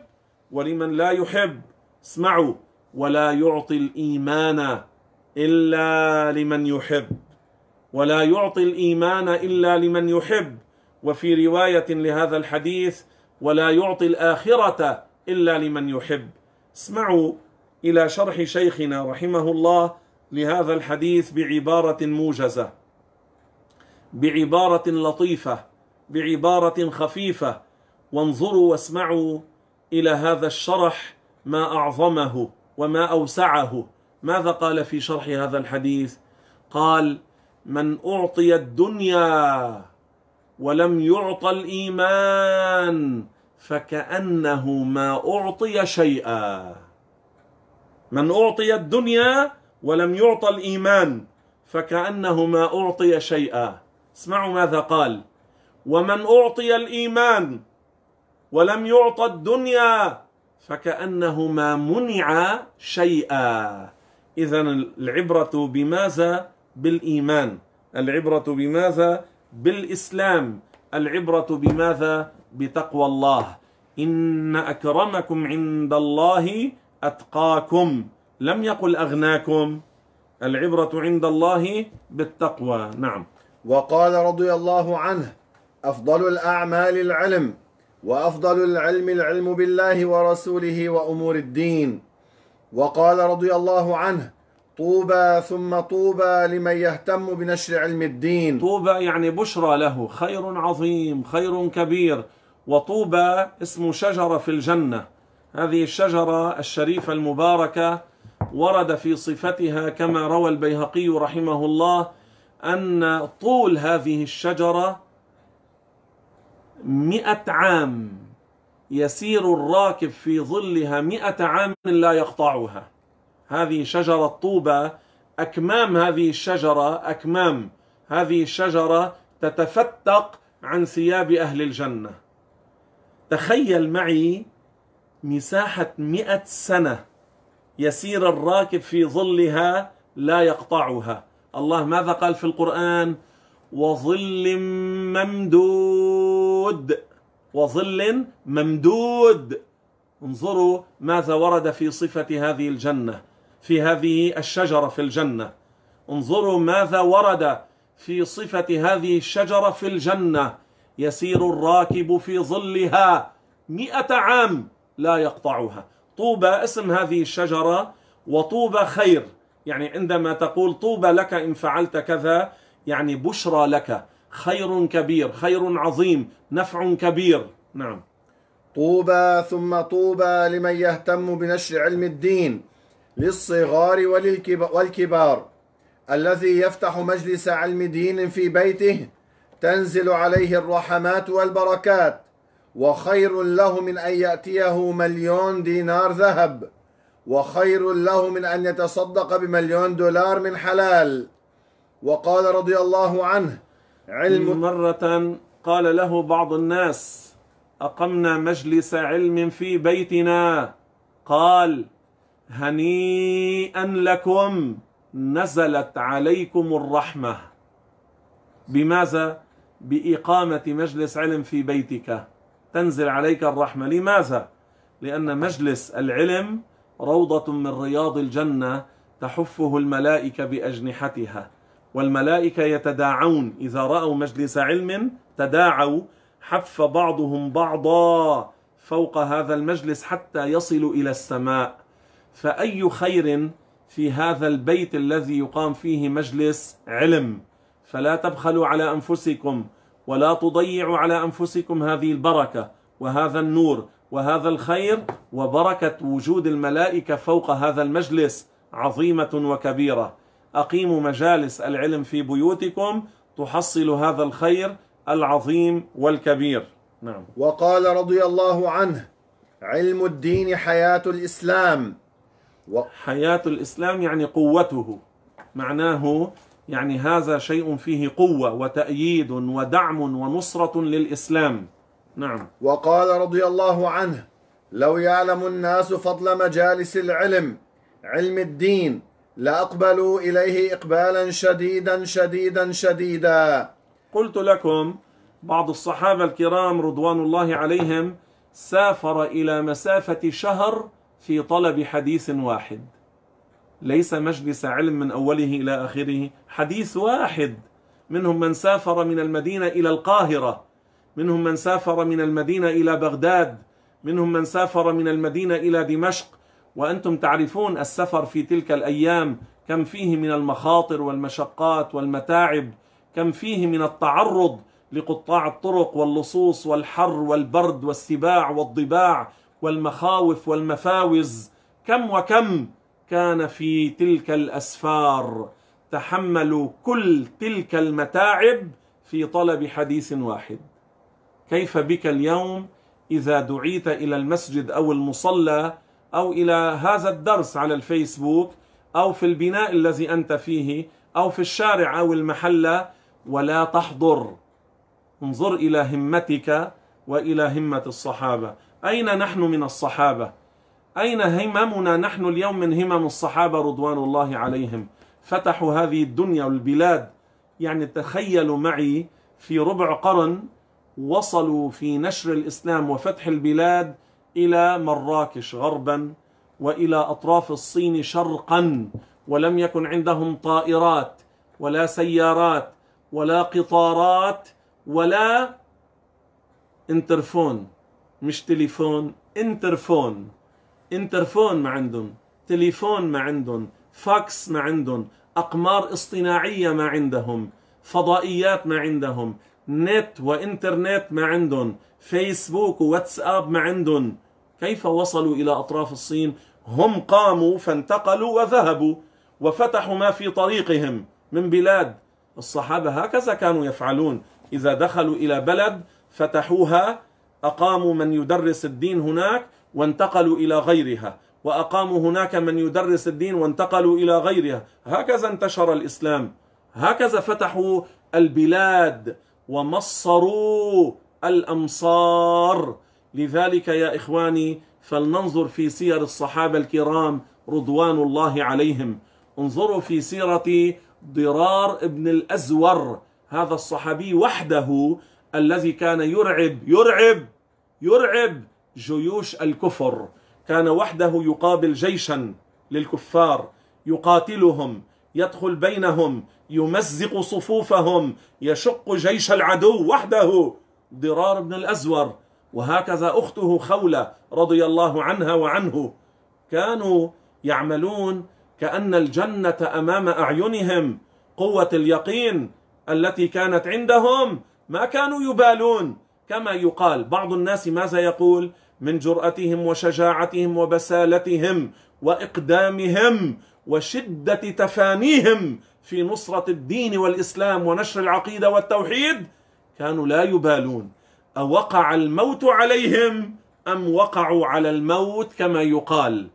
ولمن لا يحب اسمعوا ولا يعطي الايمان الا لمن يحب ولا يعطي الايمان الا لمن يحب وفي روايه لهذا الحديث ولا يعطي الاخره الا لمن يحب اسمعوا الى شرح شيخنا رحمه الله لهذا الحديث بعباره موجزه بعباره لطيفه بعباره خفيفه وانظروا واسمعوا الى هذا الشرح ما اعظمه وما أوسعه ماذا قال في شرح هذا الحديث قال من أعطي الدنيا ولم يعطى الإيمان فكأنه ما أعطي شيئا من أعطي الدنيا ولم يعطى الإيمان فكأنه ما أعطي شيئا اسمعوا ماذا قال ومن أعطي الإيمان ولم يعطى الدنيا فكأنهما منعا شيئا إذا العبرة بماذا؟ بالإيمان العبرة بماذا؟ بالإسلام العبرة بماذا؟ بتقوى الله إن أكرمكم عند الله أتقاكم لم يقل أغناكم العبرة عند الله بالتقوى نعم وقال رضي الله عنه أفضل الأعمال العلم وأفضل العلم العلم بالله ورسوله وأمور الدين وقال رضي الله عنه طوبى ثم طوبى لمن يهتم بنشر علم الدين طوبى يعني بشرى له خير عظيم خير كبير وطوبى اسم شجرة في الجنة هذه الشجرة الشريفة المباركة ورد في صفتها كما روى البيهقي رحمه الله أن طول هذه الشجرة مئة عام يسير الراكب في ظلها مئة عام لا يقطعها هذه شجرة طوبة أكمام هذه الشجرة أكمام هذه الشجرة تتفتق عن ثياب أهل الجنة تخيل معي مساحة مئة سنة يسير الراكب في ظلها لا يقطعها الله ماذا قال في القرآن؟ وظل ممدود وظل ممدود انظروا ماذا ورد في صفة هذه الجنة في هذه الشجرة في الجنة انظروا ماذا ورد في صفة هذه الشجرة في الجنة يسير الراكب في ظلها مئة عام لا يقطعها طوبى اسم هذه الشجرة وطوبى خير يعني عندما تقول طوبى لك إن فعلت كذا يعني بشرى لك خير كبير خير عظيم نفع كبير نعم طوبى ثم طوبى لمن يهتم بنشر علم الدين للصغار والكبار الذي يفتح مجلس علم دين في بيته تنزل عليه الرحمات والبركات وخير له من أن يأتيه مليون دينار ذهب وخير له من أن يتصدق بمليون دولار من حلال وقال رضي الله عنه علم مرة قال له بعض الناس أقمنا مجلس علم في بيتنا قال هنيئا لكم نزلت عليكم الرحمة بماذا؟ بإقامة مجلس علم في بيتك تنزل عليك الرحمة لماذا؟ لأن مجلس العلم روضة من رياض الجنة تحفه الملائكة بأجنحتها والملائكة يتداعون إذا رأوا مجلس علم تداعوا حف بعضهم بعضا فوق هذا المجلس حتى يصلوا إلى السماء فأي خير في هذا البيت الذي يقام فيه مجلس علم فلا تبخلوا على أنفسكم ولا تضيعوا على أنفسكم هذه البركة وهذا النور وهذا الخير وبركة وجود الملائكة فوق هذا المجلس عظيمة وكبيرة أقيموا مجالس العلم في بيوتكم تحصل هذا الخير العظيم والكبير نعم وقال رضي الله عنه علم الدين حياة الإسلام و... حياة الإسلام يعني قوته معناه يعني هذا شيء فيه قوة وتأييد ودعم ونصرة للإسلام نعم وقال رضي الله عنه لو يعلم الناس فضل مجالس العلم علم الدين لأقبلوا إليه إقبالا شديدا شديدا شديدا قلت لكم بعض الصحابة الكرام رضوان الله عليهم سافر إلى مسافة شهر في طلب حديث واحد ليس مجلس علم من أوله إلى آخره حديث واحد منهم من سافر من المدينة إلى القاهرة منهم من سافر من المدينة إلى بغداد منهم من سافر من المدينة إلى دمشق وأنتم تعرفون السفر في تلك الأيام كم فيه من المخاطر والمشقات والمتاعب كم فيه من التعرض لقطاع الطرق واللصوص والحر والبرد والسباع والضباع والمخاوف والمفاوز كم وكم كان في تلك الاسفار تحملوا كل تلك المتاعب في طلب حديث واحد كيف بك اليوم اذا دعيت الى المسجد او المصلى أو إلى هذا الدرس على الفيسبوك أو في البناء الذي أنت فيه أو في الشارع أو المحلة ولا تحضر انظر إلى همتك وإلى همة الصحابة أين نحن من الصحابة أين هممنا نحن اليوم من همم الصحابة رضوان الله عليهم فتحوا هذه الدنيا والبلاد يعني تخيلوا معي في ربع قرن وصلوا في نشر الإسلام وفتح البلاد إلى مراكش غربا وإلى أطراف الصين شرقا ولم يكن عندهم طائرات ولا سيارات ولا قطارات ولا انترفون مش تليفون انترفون انترفون ما عندهم تليفون ما عندهم فاكس ما عندهم أقمار اصطناعية ما عندهم فضائيات ما عندهم نت وإنترنت ما عندهم فيسبوك وواتساب ما عندهم كيف وصلوا إلى أطراف الصين هم قاموا فانتقلوا وذهبوا وفتحوا ما في طريقهم من بلاد الصحابة هكذا كانوا يفعلون إذا دخلوا إلى بلد فتحوها أقاموا من يدرس الدين هناك وانتقلوا إلى غيرها وأقاموا هناك من يدرس الدين وانتقلوا إلى غيرها هكذا انتشر الإسلام هكذا فتحوا البلاد ومصروا الأمصار لذلك يا إخواني فلننظر في سير الصحابة الكرام رضوان الله عليهم انظروا في سيرة ضرار ابن الأزور هذا الصحابي وحده الذي كان يرعب يرعب يرعب جيوش الكفر كان وحده يقابل جيشا للكفار يقاتلهم يدخل بينهم يمزق صفوفهم يشق جيش العدو وحده ضرار بن الأزور وهكذا أخته خولة رضي الله عنها وعنه كانوا يعملون كأن الجنة أمام أعينهم قوة اليقين التي كانت عندهم ما كانوا يبالون كما يقال بعض الناس ماذا يقول من جرأتهم وشجاعتهم وبسالتهم وإقدامهم وشدة تفانيهم في نصرة الدين والإسلام ونشر العقيدة والتوحيد كانوا لا يبالون أوقع الموت عليهم أم وقعوا على الموت كما يقال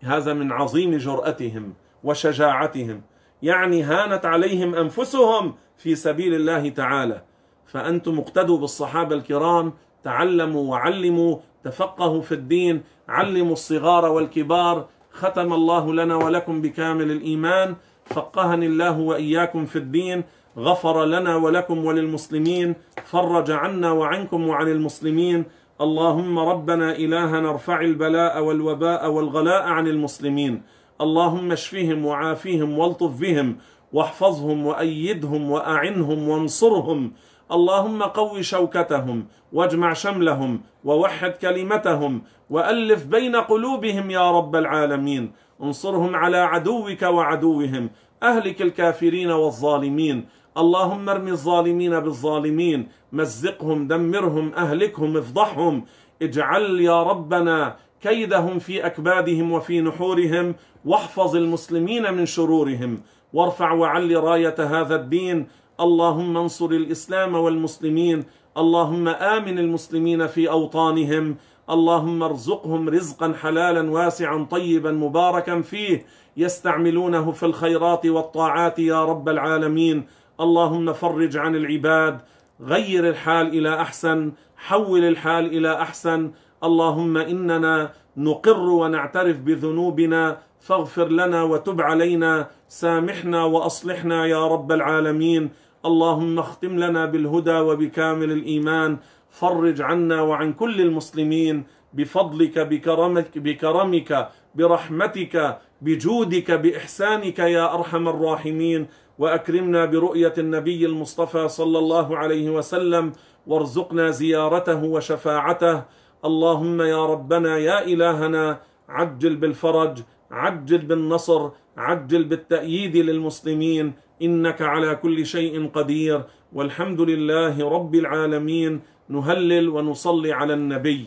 هذا من عظيم جرأتهم وشجاعتهم يعني هانت عليهم أنفسهم في سبيل الله تعالى فأنتم اقتدوا بالصحابة الكرام تعلموا وعلموا تفقهوا في الدين علموا الصغار والكبار ختم الله لنا ولكم بكامل الإيمان فقهني الله وإياكم في الدين غفر لنا ولكم وللمسلمين فرج عنا وعنكم وعن المسلمين اللهم ربنا إلهنا ارفع البلاء والوباء والغلاء عن المسلمين اللهم اشفهم وعافهم والطف بهم واحفظهم وأيدهم وأعنهم وانصرهم اللهم قو شوكتهم واجمع شملهم ووحد كلمتهم وألف بين قلوبهم يا رب العالمين انصرهم على عدوك وعدوهم أهلك الكافرين والظالمين اللهم ارمي الظالمين بالظالمين مزقهم دمرهم اهلكهم افضحهم اجعل يا ربنا كيدهم في اكبادهم وفي نحورهم واحفظ المسلمين من شرورهم وارفع وعلي رايه هذا الدين اللهم انصر الاسلام والمسلمين اللهم امن المسلمين في اوطانهم اللهم ارزقهم رزقا حلالا واسعا طيبا مباركا فيه يستعملونه في الخيرات والطاعات يا رب العالمين اللهم فرج عن العباد غير الحال الى احسن حول الحال الى احسن اللهم اننا نقر ونعترف بذنوبنا فاغفر لنا وتب علينا سامحنا واصلحنا يا رب العالمين اللهم اختم لنا بالهدى وبكامل الايمان فرج عنا وعن كل المسلمين بفضلك بكرمك بكرمك برحمتك بجودك باحسانك يا ارحم الراحمين واكرمنا برؤيه النبي المصطفى صلى الله عليه وسلم وارزقنا زيارته وشفاعته اللهم يا ربنا يا الهنا عجل بالفرج عجل بالنصر عجل بالتاييد للمسلمين انك على كل شيء قدير والحمد لله رب العالمين نهلل ونصلي على النبي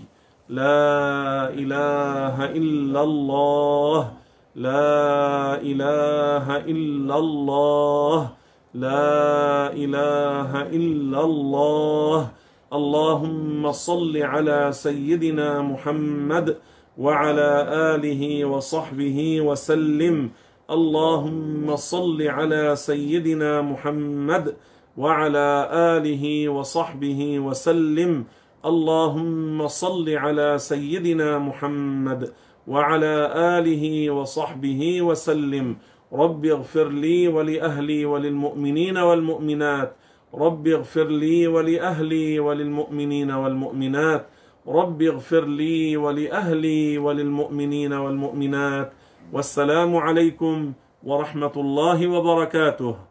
لا اله الا الله لا إله إلا الله لا إله إلا الله اللهم صل على سيدنا محمد وعلى آله وصحبه وسلم اللهم صل على سيدنا محمد وعلى آله وصحبه وسلم اللهم صل على سيدنا محمد وعلى آله وصحبه وسلم رب اغفر لي ولأهلي وللمؤمنين والمؤمنات رب اغفر لي ولأهلي وللمؤمنين والمؤمنات رب اغفر لي ولأهلي وللمؤمنين والمؤمنات والسلام عليكم ورحمة الله وبركاته